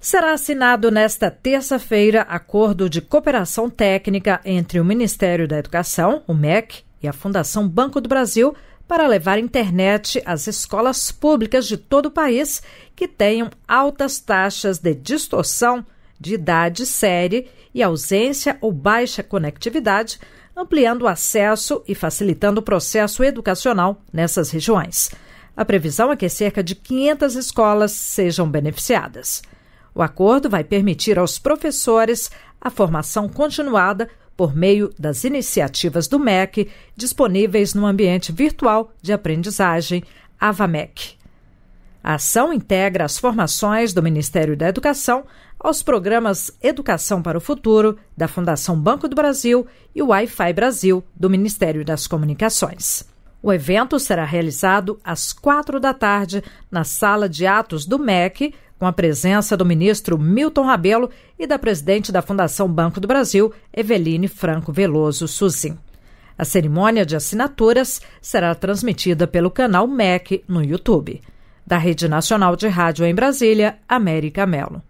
será assinado nesta terça-feira acordo de cooperação técnica entre o Ministério da Educação, o MEC, e a Fundação Banco do Brasil para levar internet às escolas públicas de todo o país que tenham altas taxas de distorção de idade série e ausência ou baixa conectividade, ampliando o acesso e facilitando o processo educacional nessas regiões. A previsão é que cerca de 500 escolas sejam beneficiadas. O acordo vai permitir aos professores a formação continuada por meio das iniciativas do MEC disponíveis no ambiente virtual de aprendizagem, AVAMEC. A ação integra as formações do Ministério da Educação aos programas Educação para o Futuro, da Fundação Banco do Brasil e Wi-Fi Brasil, do Ministério das Comunicações. O evento será realizado às quatro da tarde na sala de atos do MEC, com a presença do ministro Milton Rabelo e da presidente da Fundação Banco do Brasil, Eveline Franco Veloso Suzin. A cerimônia de assinaturas será transmitida pelo canal MEC no YouTube. Da Rede Nacional de Rádio em Brasília, América Melo.